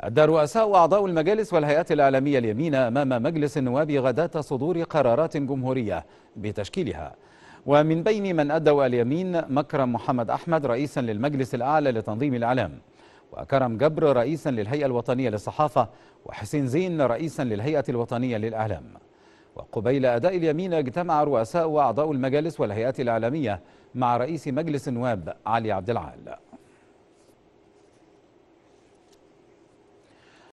أدى رؤساء وأعضاء المجالس والهيئات الإعلامية اليمين أمام مجلس النواب غداة صدور قرارات جمهورية بتشكيلها ومن بين من أدوا اليمين مكرم محمد أحمد رئيسا للمجلس الأعلى لتنظيم الإعلام وكرم جبر رئيسا للهيئة الوطنية للصحافة وحسين زين رئيسا للهيئة الوطنية للإعلام وقبيل أداء اليمين اجتمع رؤساء وأعضاء المجالس والهيئات الإعلامية مع رئيس مجلس النواب علي عبد العال